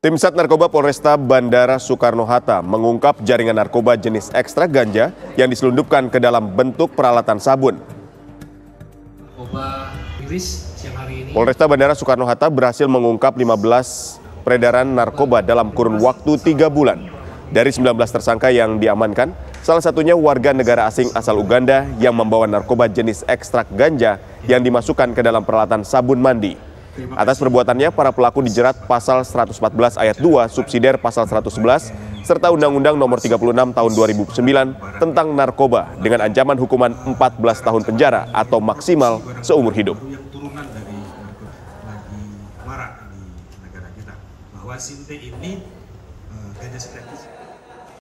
Tim Sat Narkoba Polresta Bandara Soekarno-Hatta mengungkap jaringan narkoba jenis ekstrak ganja yang diselundupkan ke dalam bentuk peralatan sabun. Polresta Bandara Soekarno-Hatta berhasil mengungkap 15 peredaran narkoba dalam kurun waktu 3 bulan. Dari 19 tersangka yang diamankan, salah satunya warga negara asing asal Uganda yang membawa narkoba jenis ekstrak ganja yang dimasukkan ke dalam peralatan sabun mandi. Atas perbuatannya, para pelaku dijerat pasal 114 ayat 2 subsidiar pasal 111 serta Undang-Undang Nomor 36 Tahun 2009 tentang narkoba dengan ancaman hukuman 14 tahun penjara atau maksimal seumur hidup.